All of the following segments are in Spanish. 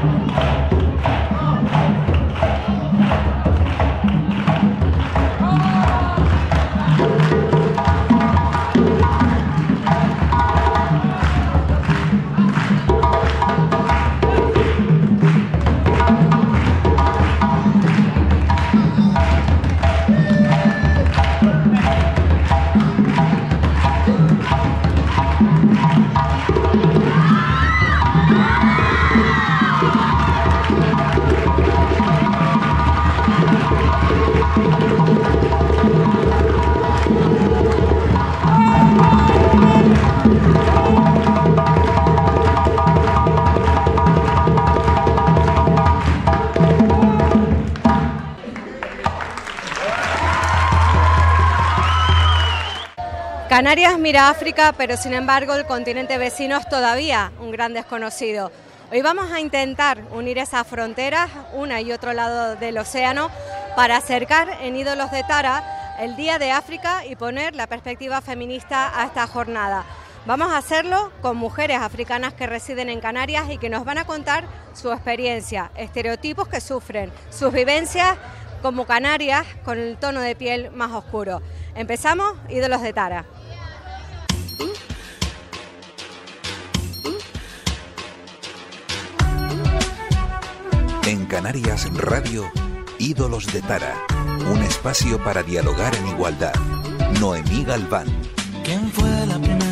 Thank you. Canarias mira África, pero sin embargo el continente vecino es todavía un gran desconocido. Hoy vamos a intentar unir esas fronteras, una y otro lado del océano, para acercar en Ídolos de Tara el Día de África y poner la perspectiva feminista a esta jornada. Vamos a hacerlo con mujeres africanas que residen en Canarias y que nos van a contar su experiencia, estereotipos que sufren, sus vivencias como canarias con el tono de piel más oscuro. Empezamos Ídolos de Tara. En Canarias Radio, Ídolos de Tara, un espacio para dialogar en igualdad. Noemí Galván. ¿Quién fue la primera?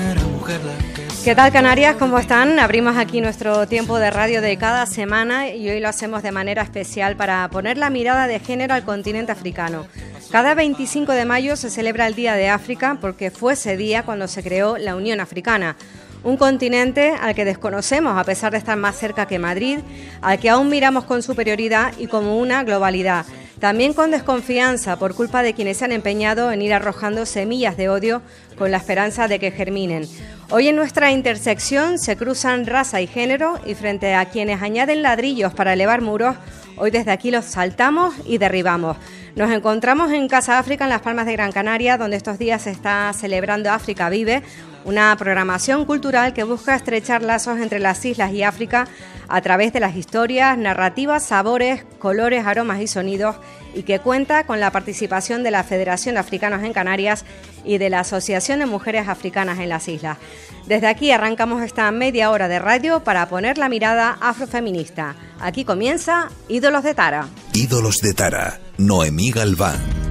¿Qué tal Canarias? ¿Cómo están? Abrimos aquí nuestro tiempo de radio de cada semana y hoy lo hacemos de manera especial para poner la mirada de género al continente africano. Cada 25 de mayo se celebra el Día de África porque fue ese día cuando se creó la Unión Africana, un continente al que desconocemos a pesar de estar más cerca que Madrid, al que aún miramos con superioridad y como una globalidad. También con desconfianza por culpa de quienes se han empeñado en ir arrojando semillas de odio con la esperanza de que germinen. Hoy en nuestra intersección se cruzan raza y género y frente a quienes añaden ladrillos para elevar muros, hoy desde aquí los saltamos y derribamos. Nos encontramos en Casa África, en Las Palmas de Gran Canaria, donde estos días se está celebrando África Vive, una programación cultural que busca estrechar lazos entre las islas y África a través de las historias, narrativas, sabores, colores, aromas y sonidos y que cuenta con la participación de la Federación de Africanos en Canarias y de la Asociación de Mujeres Africanas en las Islas. Desde aquí arrancamos esta media hora de radio para poner la mirada afrofeminista. Aquí comienza Ídolos de Tara. Ídolos de Tara, Noemí Galván.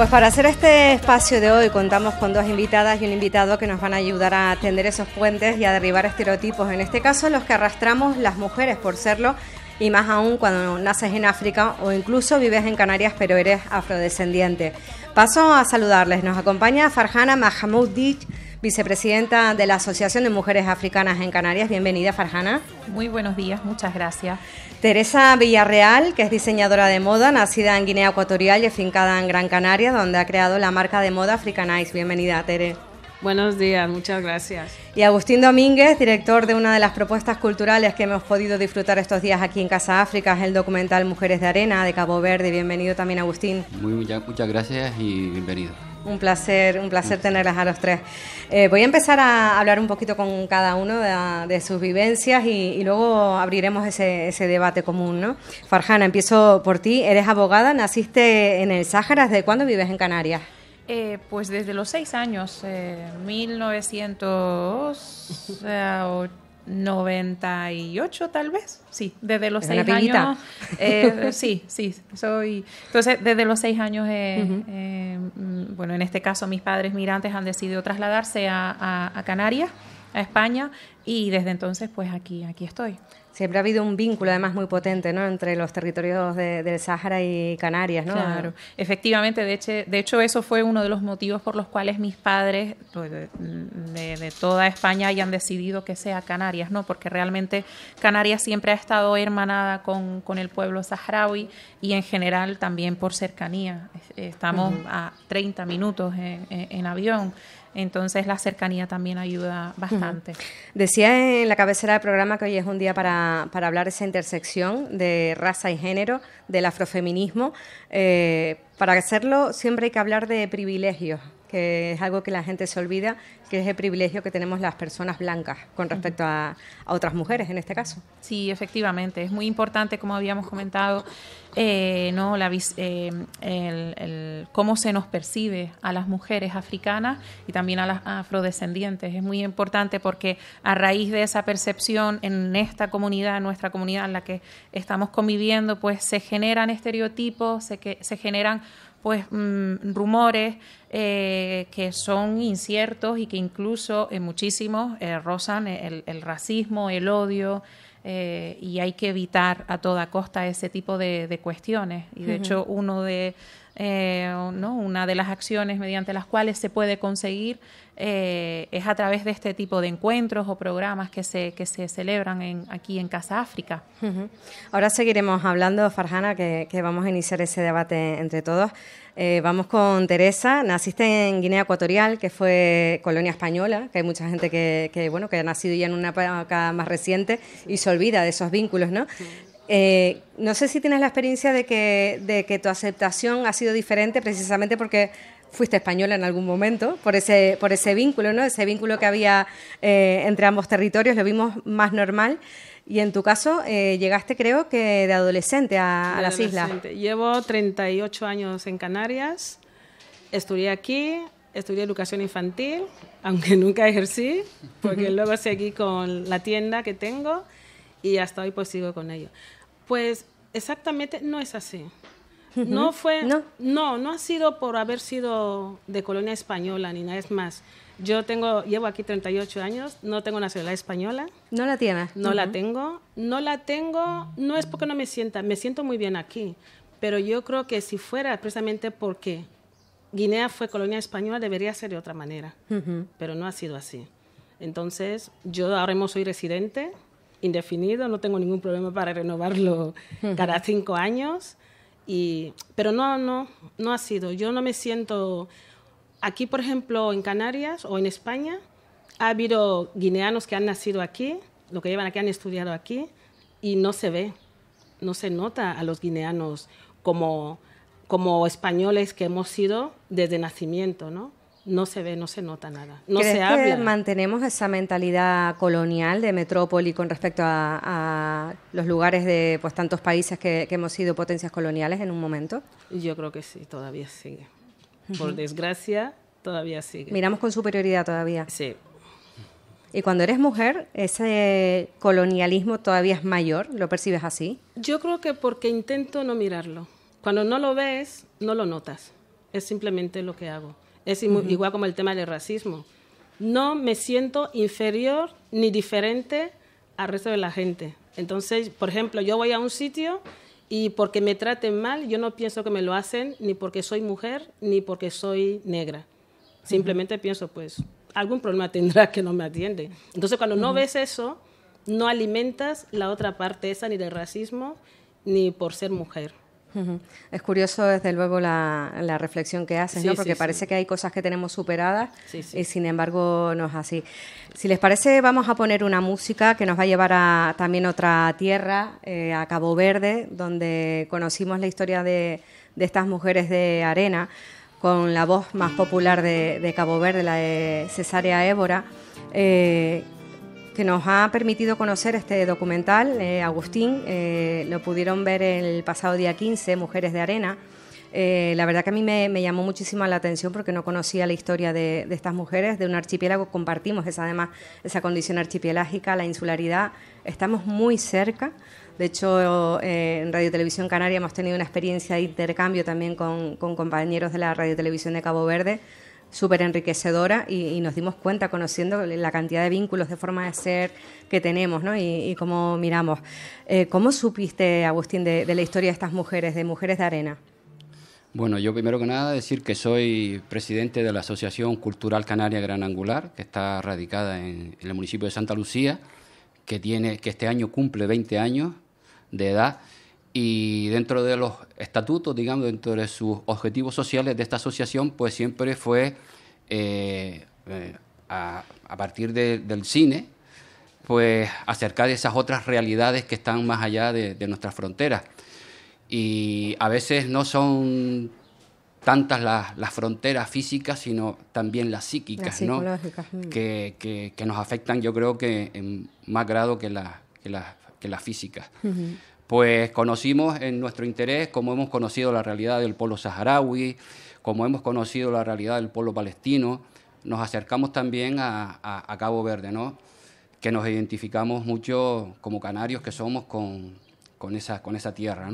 Pues para hacer este espacio de hoy contamos con dos invitadas y un invitado que nos van a ayudar a tender esos puentes y a derribar estereotipos, en este caso los que arrastramos las mujeres por serlo y más aún cuando naces en África o incluso vives en Canarias pero eres afrodescendiente. Paso a saludarles, nos acompaña Farhana Mahamoud Dich vicepresidenta de la Asociación de Mujeres Africanas en Canarias. Bienvenida, Farjana. Muy buenos días, muchas gracias. Teresa Villarreal, que es diseñadora de moda, nacida en Guinea Ecuatorial y fincada en Gran Canaria, donde ha creado la marca de moda Africanize. Bienvenida, Tere. Buenos días, muchas gracias. Y Agustín Domínguez, director de una de las propuestas culturales que hemos podido disfrutar estos días aquí en Casa África, es el documental Mujeres de Arena de Cabo Verde. Bienvenido también, Agustín. Muy, muchas gracias y bienvenido. Un placer, un placer tenerlas a los tres. Eh, voy a empezar a hablar un poquito con cada uno de, sus vivencias y, luego abriremos ese, debate común, ¿no? Farjana, empiezo por ti. Eres abogada, naciste en el Sáhara. ¿Desde cuándo vives en Canarias? Eh, pues desde los seis años, eh, novecientos. Eh, 98 tal vez, sí, desde los seis años. Eh, sí, sí, soy. Entonces, desde los seis años, eh, eh, bueno, en este caso mis padres migrantes han decidido trasladarse a, a Canarias, a España, y desde entonces, pues aquí, aquí estoy. Siempre ha habido un vínculo, además, muy potente ¿no? entre los territorios del Sahara y Canarias, ¿no? Claro, efectivamente. De hecho, de hecho, eso fue uno de los motivos por los cuales mis padres pues, de, toda España hayan decidido que sea Canarias, ¿no? Porque realmente Canarias siempre ha estado hermanada con, el pueblo saharaui y en general también por cercanía. Estamos a 30 minutos eh, eh, en avión. Entonces la cercanía también ayuda bastante. Decía en la cabecera del programa que hoy es un día para, para hablar de esa intersección de raza y género, del afrofeminismo. Eh, para hacerlo siempre hay que hablar de privilegios que es algo que la gente se olvida, que es el privilegio que tenemos las personas blancas con respecto a, otras mujeres en este caso. Sí, efectivamente, es muy importante, como habíamos comentado, eh, no la, eh, el, cómo se nos percibe a las mujeres africanas y también a las afrodescendientes. Es muy importante porque a raíz de esa percepción en esta comunidad, en nuestra comunidad en la que estamos conviviendo, pues se generan estereotipos, se, que, se generan pues mm, rumores eh, que son inciertos y que incluso en muchísimos eh, rozan el, racismo, el odio. Eh, y hay que evitar a toda costa ese tipo de, cuestiones. Y de hecho, uno de, eh, ¿no? una de las acciones mediante las cuales se puede conseguir eh, es a través de este tipo de encuentros o programas que se, que se celebran en, aquí en Casa África. Ahora seguiremos hablando, Farjana, que, vamos a iniciar ese debate entre todos. Eh, vamos con Teresa, naciste en Guinea Ecuatorial, que fue colonia española, que hay mucha gente que, bueno, que ha nacido ya en una época más reciente y se olvida de esos vínculos, ¿no? Eh, no sé si tienes la experiencia de que, tu aceptación ha sido diferente precisamente porque fuiste española en algún momento, por ese, vínculo, ¿no? Ese vínculo que había eh, entre ambos territorios, lo vimos más normal. Y en tu caso, eh, llegaste, creo que de adolescente a, las islas. Llevo 38 años en Canarias, estudié aquí, estudié educación infantil, aunque nunca ejercí, porque luego seguí con la tienda que tengo y hasta hoy pues sigo con ello. Pues exactamente no es así. No fue, no. no, ha sido por haber sido de colonia española ni nada, es más. Yo tengo, llevo aquí 38 años, no tengo nacionalidad española. ¿No la tienes? No la tengo. No la tengo, no es porque no me sienta, me siento muy bien aquí. Pero yo creo que si fuera precisamente porque Guinea fue colonia española, debería ser de otra manera. Pero no ha sido así. Entonces, yo ahora mismo soy residente, indefinido, no tengo ningún problema para renovarlo cada cinco años. Y, pero no, no, no ha sido. Yo no me siento. Aquí, por ejemplo, en Canarias o en España, ha habido guineanos que han nacido aquí, lo que llevan aquí han estudiado aquí, y no se ve, no se nota a los guineanos como, como españoles que hemos sido desde nacimiento, ¿no? no se ve, no se nota nada, no ¿Crees se habla. Que mantenemos esa mentalidad colonial de metrópoli con respecto a, los lugares de pues, tantos países que, hemos sido potencias coloniales en un momento. Yo creo que sí, todavía sigue. Por desgracia, todavía sigue. Miramos con superioridad todavía. Sí. Y cuando eres mujer, ese colonialismo todavía es mayor, ¿lo percibes así? Yo creo que porque intento no mirarlo. Cuando no lo ves, no lo notas. Es simplemente lo que hago. Es igual como el tema del racismo. No me siento inferior ni diferente al resto de la gente. Entonces, por ejemplo, yo voy a un sitio y porque me traten mal, yo no pienso que me lo hacen ni porque soy mujer ni porque soy negra. Simplemente pienso, pues, algún problema tendrá que no me atiende. Entonces, cuando no ves eso, no alimentas la otra parte esa ni del racismo ni por ser mujer. Es curioso, desde luego, la, reflexión que haces, ¿no? porque parece que hay cosas que tenemos superadas y, sin embargo, no es así. Si les parece, vamos a poner una música que nos va a llevar a también otra tierra, eh, a Cabo Verde, donde conocimos la historia de, estas mujeres de arena, con la voz más popular de, Cabo Verde, la de Cesárea Évora. Eh, que nos ha permitido conocer este documental. Eh, Agustín, eh, lo pudieron ver el pasado día 15, Mujeres de Arena. Eh, la verdad que a mí me, llamó muchísimo la atención porque no conocía la historia de, estas mujeres, de un archipiélago, compartimos esa, además esa condición archipiélagica, la insularidad, estamos muy cerca. De hecho, en Radio Televisión Canaria hemos tenido una experiencia de intercambio también con, con compañeros de la Radio Televisión de Cabo Verde, súper enriquecedora y, nos dimos cuenta conociendo la cantidad de vínculos de forma de ser que tenemos ¿no? y, cómo miramos. Eh, ¿Cómo supiste, Agustín, de, la historia de estas mujeres, de Mujeres de Arena? Bueno, yo primero que nada decir que soy presidente de la Asociación Cultural Canaria Gran Angular, que está radicada en, el municipio de Santa Lucía, que, tiene, que este año cumple 20 años de edad y dentro de los estatutos, digamos, dentro de sus objetivos sociales de esta asociación, pues siempre fue eh, eh, a, partir del cine, pues acercar esas otras realidades que están más allá de, nuestras fronteras. Y a veces no son tantas las, fronteras físicas, sino también las psíquicas, ¿no? Mm. Que, que, nos afectan, yo creo que en más grado que, las físicas pues conocimos en nuestro interés cómo hemos conocido la realidad del pueblo saharaui, cómo hemos conocido la realidad del pueblo palestino, nos acercamos también a, Cabo Verde, ¿no? que nos identificamos mucho como canarios que somos con, esa, con esa tierra.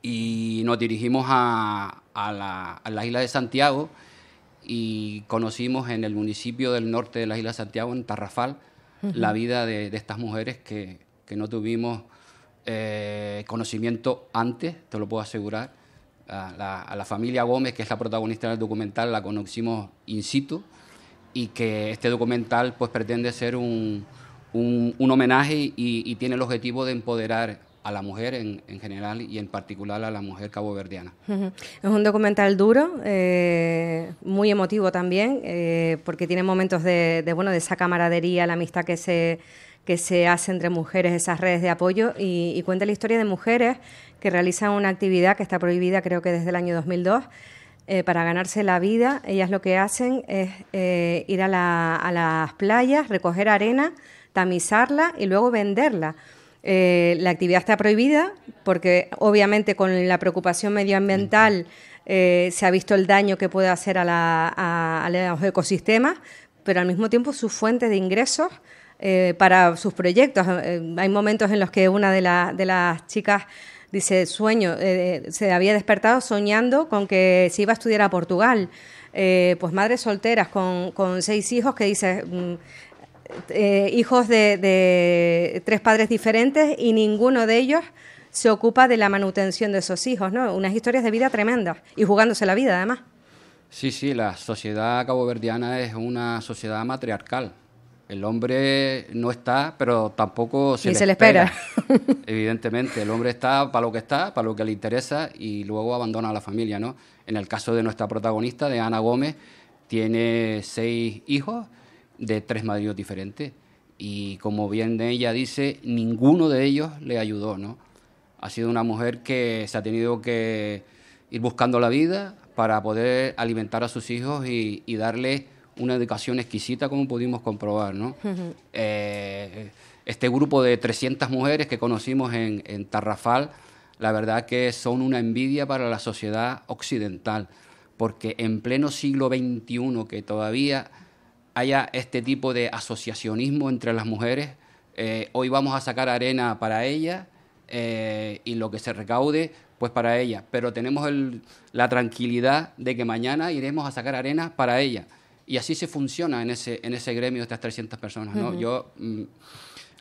Y nos dirigimos a, la, isla de Santiago y conocimos en el municipio del norte de la isla de Santiago, en Tarrafal, la vida de, estas mujeres que, que no tuvimos eh, conocimiento antes, te lo puedo asegurar. A la, familia Gómez, que es la protagonista del documental, la conocimos in situ y que este documental pues pretende ser un, homenaje y, tiene el objetivo de empoderar a la mujer en, general y en particular a la mujer caboverdiana. Es un documental duro, eh, muy emotivo también, eh, porque tiene momentos de, de, bueno, de esa camaradería, la amistad que se que se hace entre mujeres, esas redes de apoyo, y, cuenta la historia de mujeres que realizan una actividad que está prohibida creo que desde el año 2002. Eh, para ganarse la vida, ellas lo que hacen es eh, ir a, las playas, recoger arena, tamizarla y luego venderla. Eh, la actividad está prohibida porque obviamente con la preocupación medioambiental se ha visto el daño que puede hacer a, a los ecosistemas, pero al mismo tiempo su fuente de ingresos eh, para sus proyectos. Eh, hay momentos en los que una de, las chicas dice, sueño, eh, se había despertado soñando con que se iba a estudiar a Portugal. pues madres solteras con, seis hijos que dice... Mm, hijos de, tres padres diferentes y ninguno de ellos se ocupa de la manutención de esos hijos, Unas historias de vida tremendas y jugándose la vida, además. Sí, sí, la sociedad caboverdiana es una sociedad matriarcal. El hombre no está, pero tampoco se, le, se espera. le espera. Evidentemente, el hombre está para lo que está, para lo que le interesa y luego abandona a la familia, ¿no? En el caso de nuestra protagonista, de Ana Gómez, tiene seis hijos de tres maridos diferentes y como bien ella dice, ninguno de ellos le ayudó, ¿no? Ha sido una mujer que se ha tenido que ir buscando la vida para poder alimentar a sus hijos y, y darle una educación exquisita, como pudimos comprobar. ¿no? Eh, este grupo de 300 mujeres que conocimos en, Tarrafal, la verdad que son una envidia para la sociedad occidental, porque en pleno siglo XXI que todavía haya este tipo de asociacionismo entre las mujeres, eh, hoy vamos a sacar arena para ellas eh, y lo que se recaude pues para ella, pero tenemos la tranquilidad de que mañana iremos a sacar arena para ella. Y así se funciona en ese, en ese gremio de estas 300 personas. ¿no? Yo, mm,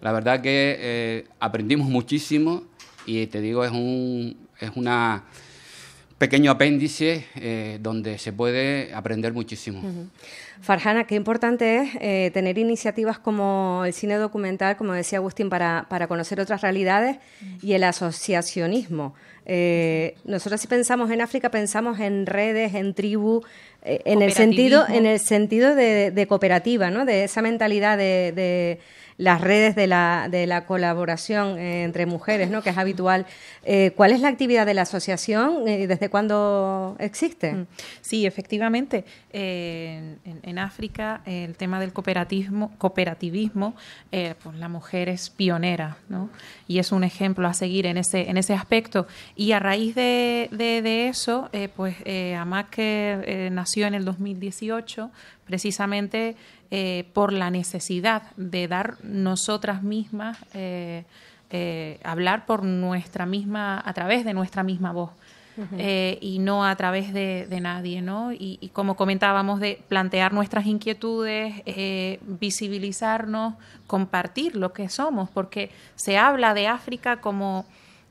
la verdad que eh, aprendimos muchísimo y te digo, es un es una pequeño apéndice eh, donde se puede aprender muchísimo. Farjana, qué importante es eh, tener iniciativas como el cine documental, como decía Agustín, para, para conocer otras realidades y el asociacionismo. Eh, nosotros si pensamos en África, pensamos en redes, en tribu, eh, en el sentido, en el sentido de, cooperativa, ¿no? de esa mentalidad de las redes de la, de la colaboración eh, entre mujeres, ¿no? que es habitual. Eh, ¿Cuál es la actividad de la asociación y desde cuándo existe? Mm, sí, efectivamente. Eh, en, África el tema del cooperativismo, cooperativismo pues la mujer es pionera ¿no? y es un ejemplo a seguir en ese, en ese aspecto. Y a raíz de, de, eso, pues que nació en el 2018 precisamente eh, por la necesidad de dar nosotras mismas, eh, eh, hablar por nuestra misma, a través de nuestra misma voz. y no a través de, nadie, ¿no? Y, y, como comentábamos, de plantear nuestras inquietudes, visibilizarnos, compartir lo que somos, porque se habla de África como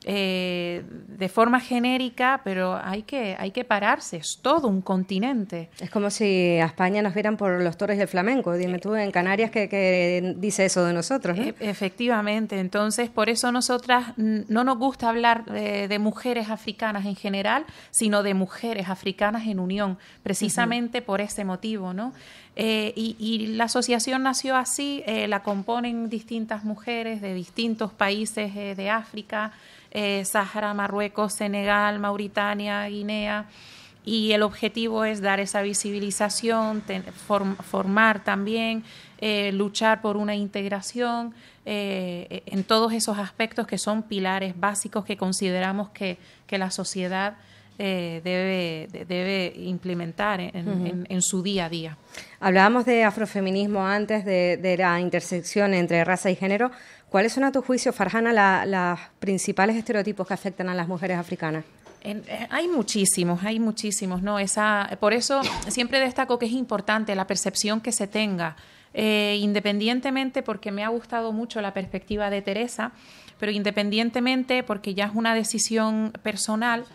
eh, de forma genérica, pero hay que, hay que pararse, es todo un continente. Es como si a España nos vieran por los torres del flamenco, dime tú en Canarias que, dice eso de nosotros. E, efectivamente, entonces por eso nosotras no nos gusta hablar de, mujeres africanas en general, sino de mujeres africanas en unión, precisamente por ese motivo, ¿no? Eh, y, la asociación nació así, eh, la componen distintas mujeres de distintos países de África, eh, Sahara, Marruecos, Senegal, Mauritania, Guinea. Y el objetivo es dar esa visibilización, formar también, eh, luchar por una integración eh, en todos esos aspectos que son pilares básicos que consideramos que, que la sociedad eh, debe, debe implementar en, su día a día. Hablábamos de afrofeminismo antes, de, la intersección entre raza y género. ¿Cuáles son a tu juicio, Farjana, los principales estereotipos que afectan a las mujeres africanas? Eh, hay muchísimos, hay muchísimos, ¿no? por eso siempre destaco que es importante la percepción que se tenga, eh, independientemente porque me ha gustado mucho la perspectiva de Teresa, pero independientemente porque ya es una decisión personal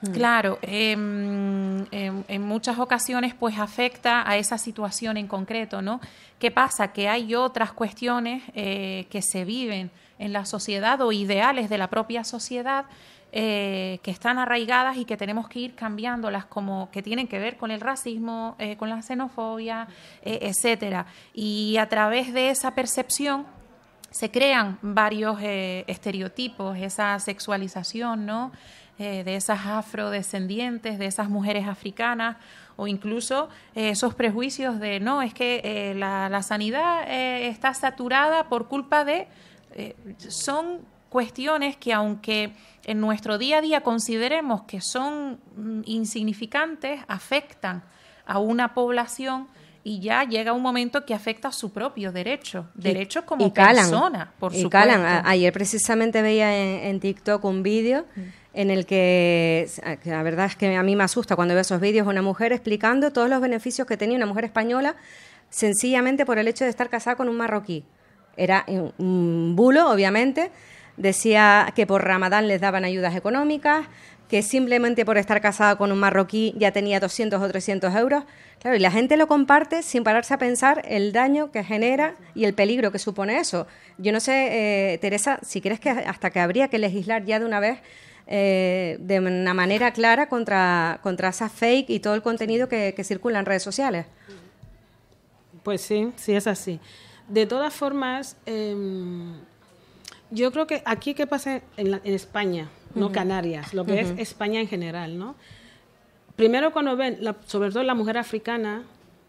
Mm. Claro, em, em, en, muchas ocasiones pues afecta a esa situación en concreto, ¿no? ¿Qué pasa? Que hay otras cuestiones eh, que se viven en la sociedad o ideales de la propia sociedad eh, que están arraigadas y que tenemos que ir cambiándolas, como que tienen que ver con el racismo, eh, con la xenofobia, etc. etcétera. Y a través de esa percepción se crean varios estereotipos, esa sexualización, ¿no? Eh, de esas afrodescendientes, de esas mujeres africanas o incluso eh, esos prejuicios de no, es que eh, la, la, sanidad está saturada por culpa de... son cuestiones que aunque en nuestro día a día consideremos que son mm, insignificantes, afectan a una población y ya llega un momento que afecta a su propio derecho, derechos como persona, por y Calan. ayer precisamente veía en, TikTok un vídeo mm en el ah, que la verdad es que a mí me asusta cuando veo esos vídeos de una mujer explicando todos los beneficios que tenía una mujer española sencillamente por el hecho de estar casada con un marroquí. Era un bulo, obviamente. Decía que por Ramadán les daban ayudas económicas, que simplemente por estar casada con un marroquí ya tenía 200 o 300 euros. Claro, y la gente lo comparte sin pararse a pensar el daño que genera y el peligro que supone eso. Yo no sé, eh, Teresa, si crees que hasta que habría que legislar ya de una vez eh, de una manera clara contra, contra esa fake y todo el contenido que, circula en redes sociales. Pues sí, sí es así. De todas formas, em, yo creo que aquí ¿qué pasa en, España, no Canarias, lo que es España en general, ¿no? Primero cuando ven, sobre todo la mujer africana,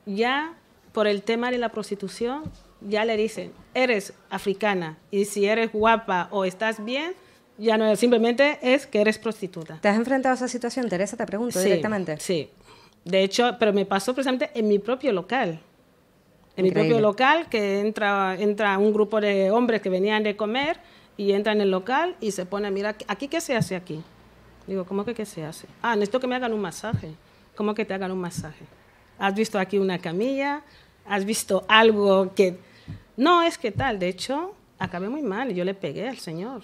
ya por el tema de la prostitución, ya le dicen, eres africana y si eres guapa o estás bien, ya no simplemente es que eres prostituta. ¿Te has enfrentado a esa situación, Teresa? Te pregunto directamente. Sí. De hecho, pero me pasó precisamente en mi propio local. En mi propio local, que entra, entra un grupo de hombres que venían de comer y entran en el local y se pone, mira, ¿aquí qué se hace aquí? Digo, ¿cómo que qué se hace? Ah, necesito que me hagan un masaje. ¿Cómo que te hagan un masaje? ¿Has visto aquí una camilla? ¿Has visto algo que...? No, es que tal. De hecho, acabé muy mal. Yo le pegué al señor.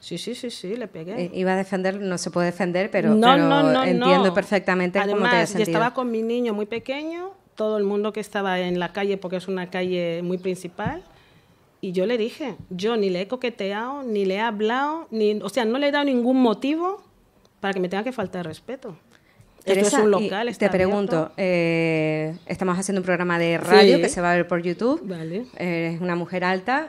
Sí, sí, sí, sí, le pegué. Eh, iba a defender, no se puede defender, pero, no, entiendo perfectamente Además, cómo te sentido. yo estaba con mi niño muy pequeño, todo el mundo que estaba en la calle, porque es una calle muy principal, y yo le dije, yo ni le he coqueteado, ni le he hablado, ni, o sea, no le he dado ningún motivo para que me tenga que faltar respeto. Teresa, un local, te pregunto, eh, estamos haciendo un programa de radio que se va a ver por YouTube. Vale. Eh, es una mujer alta,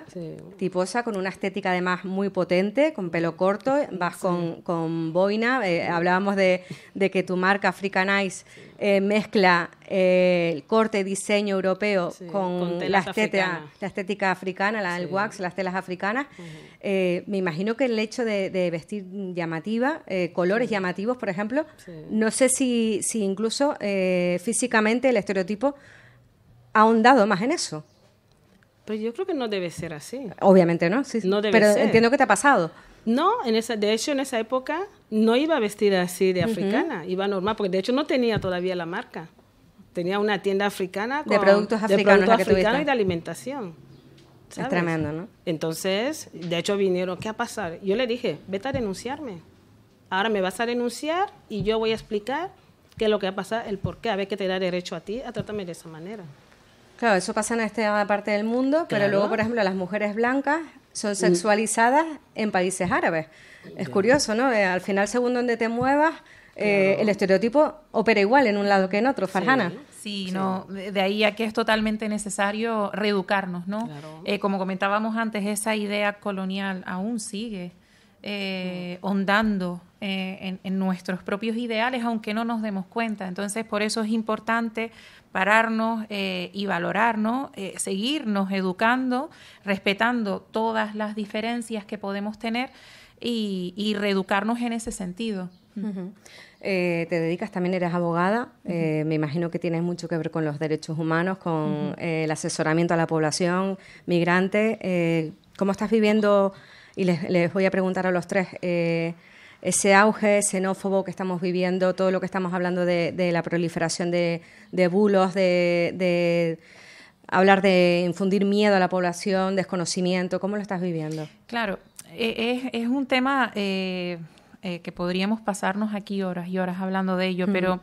tiposa, con una estética además muy potente, con pelo corto, vas con, boina. Eh, hablábamos de, de, que tu marca African Eyes eh, mezcla eh, el corte diseño europeo con, la, estética, africana. la estética el wax, las telas africanas. Eh, me imagino que el hecho de, vestir llamativa, colores llamativos, por ejemplo, no sé si, incluso físicamente el estereotipo ha ahondado más en eso. Pues yo creo que no debe ser así. Obviamente no, sí. No debe pero entiendo que te ha pasado. No, en esa, de hecho en esa época no iba vestida así de africana, iba normal, porque de hecho no tenía todavía la marca. Tenía una tienda africana de productos africanos, de, y de alimentación. Es tremendo, ¿no? Entonces, de hecho vinieron, ¿qué va a pasar? Yo le dije, vete a denunciarme. Ahora me vas a denunciar y yo voy a explicar qué es lo que va a pasar, el por qué, a ver qué te da derecho a ti a tratarme de esa manera. Claro, eso pasa en esta parte del mundo, pero luego, por ejemplo, las mujeres blancas son mm. sexualizadas en países árabes. Es curioso, ¿no? Eh, al final, según donde te muevas, eh, el estereotipo opera igual en un lado que en otro, Farjana. Sí. no, de ahí a que es totalmente necesario reeducarnos, ¿no? Eh, como comentábamos antes, esa idea colonial aún sigue eh, hondando eh, en, nuestros propios ideales, aunque no nos demos cuenta. Entonces, por eso es importante pararnos eh, y valorarnos, seguirnos educando, respetando todas las diferencias que podemos tener y, reeducarnos en ese sentido. te dedicas, también eres abogada, me imagino que tienes mucho que ver con los derechos humanos, con el asesoramiento a la población migrante. ¿Cómo estás viviendo y les, voy a preguntar a los tres. Eh, ese auge xenófobo que estamos viviendo, todo lo que estamos hablando de, la proliferación de, bulos, de, hablar de infundir miedo a la población, desconocimiento, ¿cómo lo estás viviendo? Claro, e, es, un tema eh, eh, que podríamos pasarnos aquí horas y horas hablando de ello, pero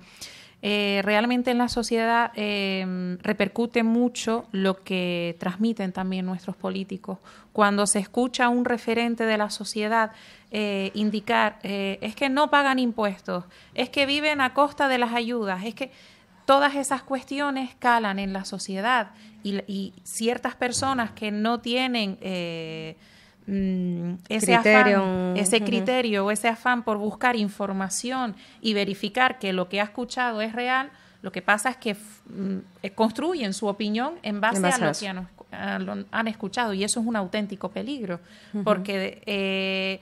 eh, realmente en la sociedad eh, repercute mucho lo que transmiten también nuestros políticos. Cuando se escucha a un referente de la sociedad eh, indicar, es que no pagan impuestos, es que viven a costa de las ayudas, es que todas esas cuestiones calan en la sociedad y, y ciertas personas que no tienen... Mm, ese criterio, afán, ese criterio o ese afán por buscar información y verificar que lo que ha escuchado es real, lo que pasa es que mm, eh, construyen su opinión en base, a, lo que han, escuchado y eso es un auténtico peligro, porque eh,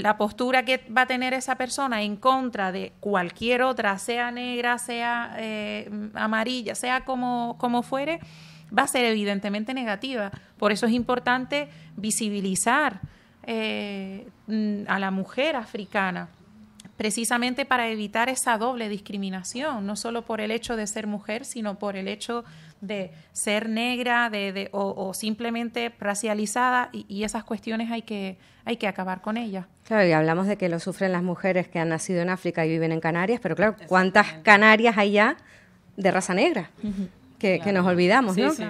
la postura que va a tener esa persona en contra de cualquier otra, sea negra, sea eh, amarilla, sea como, como fuere, va a ser evidentemente negativa. Por eso es importante visibilizar eh, mm, a la mujer africana precisamente para evitar esa doble discriminación, no solo por el hecho de ser mujer, sino por el hecho de ser negra de, o, simplemente racializada y, esas cuestiones hay que, hay que acabar con ellas. Claro, y hablamos de que lo sufren las mujeres que han nacido en África y viven en Canarias, pero claro, ¿cuántas Canarias hay ya de raza negra? que, nos olvidamos, ¿no? Sí,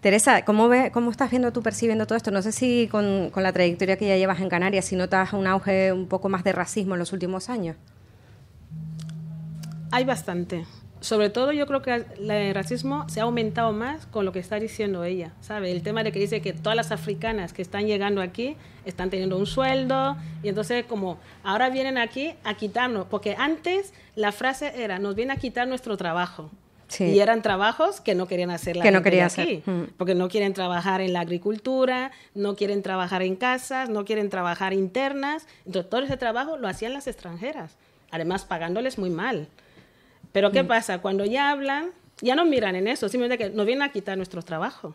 Teresa, ¿cómo, ve, ¿cómo estás viendo tú percibiendo todo esto? No sé si con, la trayectoria que ya llevas en Canarias, si notas un auge un poco más de racismo en los últimos años. Hay bastante, sobre todo yo creo que el racismo se ha aumentado más con lo que está diciendo ella, ¿sabe? El tema de que dice que todas las africanas que están llegando aquí están teniendo un sueldo y entonces como ahora vienen aquí a quitarnos, porque antes la frase era, nos viene a quitar nuestro trabajo. Y eran trabajos que no querían hacer la que gente mm. porque no quieren trabajar en la agricultura, no quieren trabajar en casas, no quieren trabajar internas. Entonces, todo ese trabajo lo hacían las extranjeras, además pagándoles muy mal. Pero ¿qué mm. pasa? Cuando ya hablan, ya no miran en eso, simplemente que nos vienen a quitar nuestro trabajo.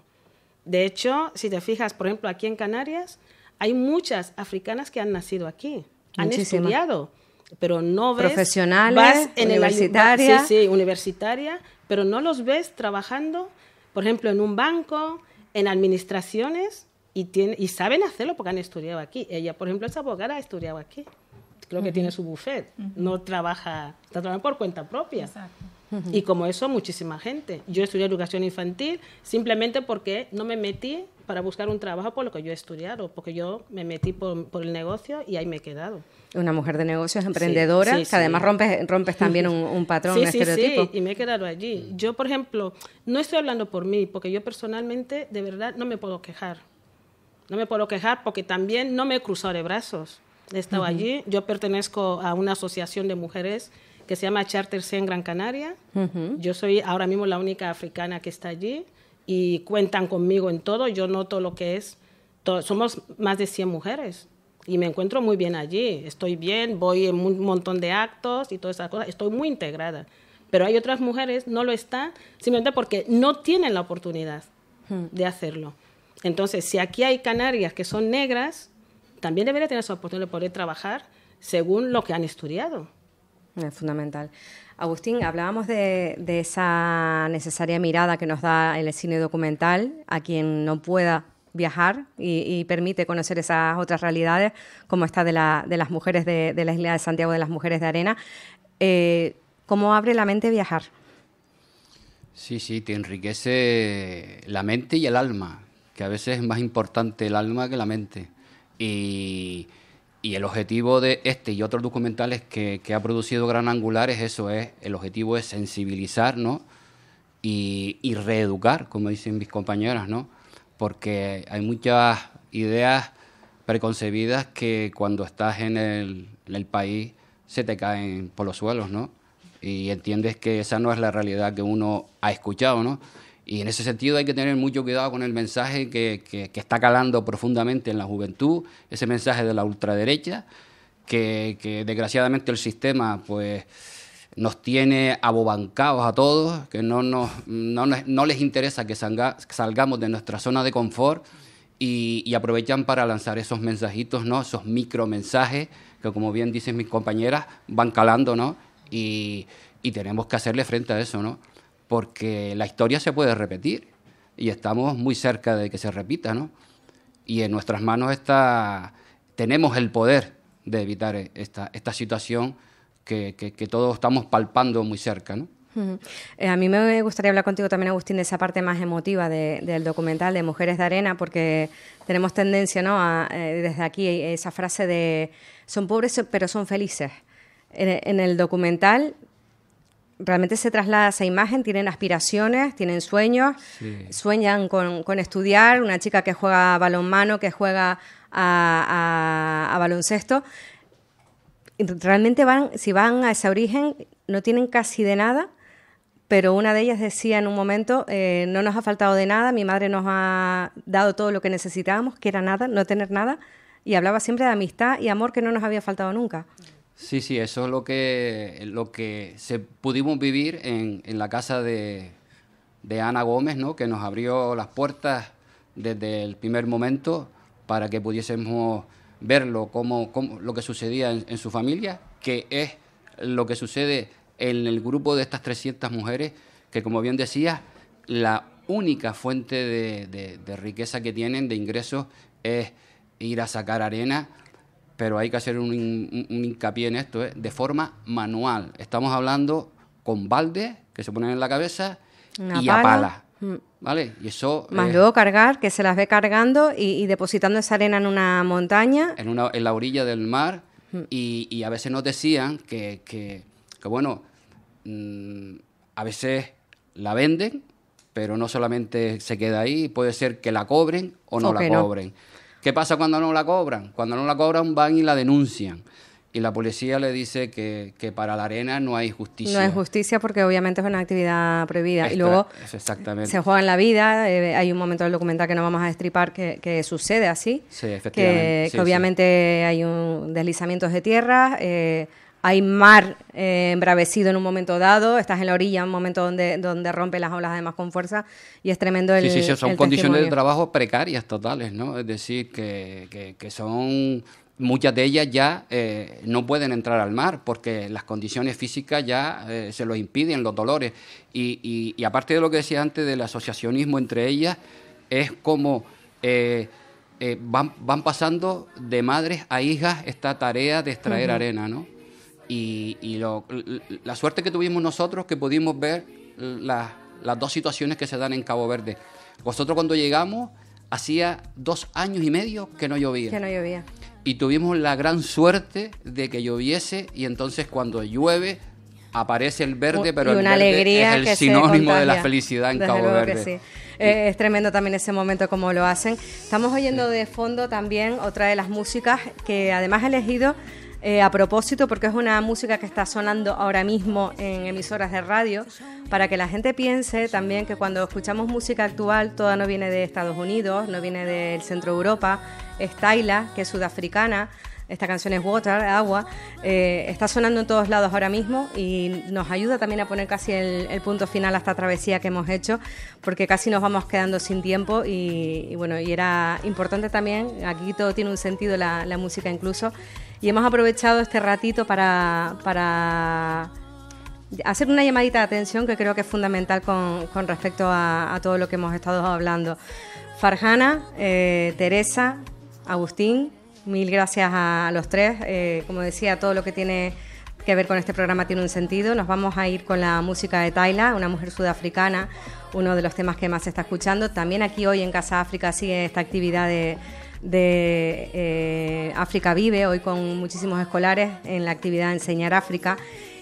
De hecho, si te fijas, por ejemplo, aquí en Canarias, hay muchas africanas que han nacido aquí, han estudiado pero no ves... Profesionales, universitarias sí, sí, universitaria, pero no los ves trabajando, por ejemplo, en un banco, en administraciones, y, y saben hacerlo porque han estudiado aquí. Ella, por ejemplo, es abogada, ha estudiado aquí. Creo que tiene su buffet. No trabaja, está trabajando por cuenta propia. Y como eso, muchísima gente. Yo estudié educación infantil simplemente porque no me metí para buscar un trabajo por lo que yo he estudiado, porque yo me metí por el negocio y ahí me he quedado una mujer de negocios emprendedora, que además rompes, rompes también un, patrón, un estereotipo. Sí, y me he quedado allí. Yo, por ejemplo, no estoy hablando por mí, porque yo personalmente, de verdad, no me puedo quejar. No me puedo quejar porque también no me he cruzado de brazos. He estado allí. Yo pertenezco a una asociación de mujeres que se llama Charter C en Gran Canaria. Yo soy ahora mismo la única africana que está allí y cuentan conmigo en todo. Yo noto lo que es. Somos más de 100 mujeres y me encuentro muy bien allí. Estoy bien, voy en un montón de actos y todas esas cosas. Estoy muy integrada. Pero hay otras mujeres, no lo están, simplemente porque no tienen la oportunidad hmm. de hacerlo. Entonces, si aquí hay canarias que son negras, también debería tener esa oportunidad de poder trabajar según lo que han estudiado. Es fundamental. Agustín, hablábamos de, de, esa necesaria mirada que nos da el cine documental a quien no pueda viajar y, permite conocer esas otras realidades, como esta de, la, de las mujeres de, la isla de Santiago, de las mujeres de arena. Eh, ¿Cómo abre la mente viajar? Sí, sí, te enriquece la mente y el alma, que a veces es más importante el alma que la mente. Y, el objetivo de este y otros documentales que, ha producido Gran Angular es eso, es el objetivo es sensibilizar ¿no? y, y reeducar, como dicen mis compañeras, ¿no? porque hay muchas ideas preconcebidas que cuando estás en el, país se te caen por los suelos, ¿no? Y entiendes que esa no es la realidad que uno ha escuchado, ¿no? Y en ese sentido hay que tener mucho cuidado con el mensaje que, está calando profundamente en la juventud, ese mensaje de la ultraderecha, que, que desgraciadamente el sistema, pues nos tiene abobancados a todos, que no, les interesa que salgamos de nuestra zona de confort y, aprovechan para lanzar esos mensajitos, ¿no? esos micromensajes, que, como bien dicen mis compañeras, van calando ¿no? y, tenemos que hacerle frente a eso, ¿no? porque la historia se puede repetir y estamos muy cerca de que se repita. Y en nuestras manos está, tenemos el poder de evitar esta, esta situación que, todos estamos palpando muy cerca. ¿no? Eh, a mí me gustaría hablar contigo también, Agustín, de esa parte más emotiva del documental de Mujeres de Arena, porque tenemos tendencia, ¿no? Eh, desde aquí, esa frase de son pobres pero son felices. En, el documental realmente se traslada esa imagen, tienen aspiraciones, tienen sueños, sueñan con, con estudiar, una chica que juega balonmano, que juega a, a baloncesto realmente van, si van a ese origen, no tienen casi de nada, pero una de ellas decía en un momento, eh, no nos ha faltado de nada, mi madre nos ha dado todo lo que necesitábamos, que era nada, no tener nada, y hablaba siempre de amistad y amor que no nos había faltado nunca. Sí, sí, eso es lo que, lo que se pudimos vivir en, en la casa de, de, Ana Gómez, ¿no? que nos abrió las puertas desde el primer momento para que pudiésemos verlo como, lo que sucedía en, su familia, que es lo que sucede en el grupo de estas 300 mujeres, que como bien decía, la única fuente de, riqueza que tienen, de ingresos, es ir a sacar arena, pero hay que hacer un, hincapié en esto, ¿eh? de forma manual. Estamos hablando con balde que se ponen en la cabeza y a pala. Mm. ¿Vale? Y eso. Más eh, luego cargar, que se las ve cargando y, depositando esa arena en una montaña. En, una, en la orilla del mar. Mm. Y, a veces nos decían que, que, bueno, mm, a veces la venden, pero no solamente se queda ahí, puede ser que la cobren o no la cobren. ¿Qué pasa cuando no la cobran? Cuando no la cobran van y la denuncian y la policía le dice que, para la arena no hay justicia. No hay justicia porque obviamente es una actividad prohibida. y luego se juega en la vida, eh, hay un momento del documental que no vamos a destripar que, sucede así. Sí, efectivamente. Que, obviamente hay un deslizamientos de tierra, eh, hay mar eh, embravecido en un momento dado, estás en la orilla, en un momento donde, donde rompe las olas además con fuerza y es tremendo el Sí, sí, son condiciones de trabajo precarias totales, ¿no? Es decir, que son muchas de ellas ya eh, no pueden entrar al mar porque las condiciones físicas ya eh, se lo impiden, los dolores. Y, y, aparte de lo que decía antes del asociacionismo entre ellas, es como eh, van, van, pasando de madres a hijas esta tarea de extraer arena, ¿no? Y, y lo, la suerte que tuvimos nosotros que pudimos ver las, las dos situaciones que se dan en Cabo Verde. Vosotros cuando llegamos hacía dos años y medio que no llovía. Que no llovía y tuvimos la gran suerte de que lloviese y entonces cuando llueve aparece el verde, pero el verde es el sinónimo de la felicidad en Cabo Verde. Eh, es tremendo también ese momento como lo hacen. Estamos oyendo de fondo también otra de las músicas que además he elegido eh, a propósito porque es una música que está sonando ahora mismo en emisoras de radio, para que la gente piense también que cuando escuchamos música actual, toda no viene de Estados Unidos, no viene del centro de Europa, es Taila, que es sudafricana. Esta canción es Water, agua. Eh, está sonando en todos lados ahora mismo y nos ayuda también a poner casi el, punto final a esta travesía que hemos hecho, porque casi nos vamos quedando sin tiempo y, bueno, y era importante también, aquí todo tiene un sentido, la, música incluso, y hemos aprovechado este ratito para, para hacer una llamadita de atención que creo que es fundamental con, respecto a, todo lo que hemos estado hablando. Farjana, eh, Teresa, Agustín, Mil gracias a los tres. Eh, como decía, todo lo que tiene que ver con este programa tiene un sentido. Nos vamos a ir con la música de Tayla, una mujer sudafricana, uno de los temas que más se está escuchando. También aquí hoy en Casa África sigue esta actividad de, eh, África Vive, hoy con muchísimos escolares en la actividad de Enseñar África.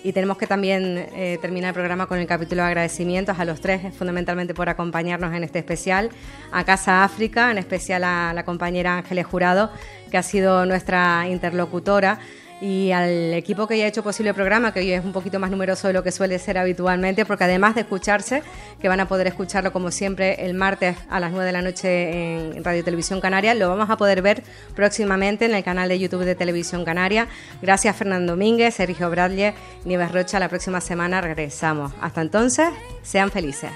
Y tenemos que también eh, terminar el programa con el capítulo de agradecimientos a los tres, eh, fundamentalmente por acompañarnos en este especial, a Casa África, en especial a la compañera Ángeles Jurado, que ha sido nuestra interlocutora y al equipo que ya ha hecho posible el programa, que hoy es un poquito más numeroso de lo que suele ser habitualmente, porque además de escucharse, que van a poder escucharlo como siempre el martes a las 9 de la noche en Radio Televisión Canaria, lo vamos a poder ver próximamente en el canal de YouTube de Televisión Canaria. Gracias Fernando Domínguez, Sergio Bradley, Nieves Rocha, la próxima semana regresamos. Hasta entonces, sean felices.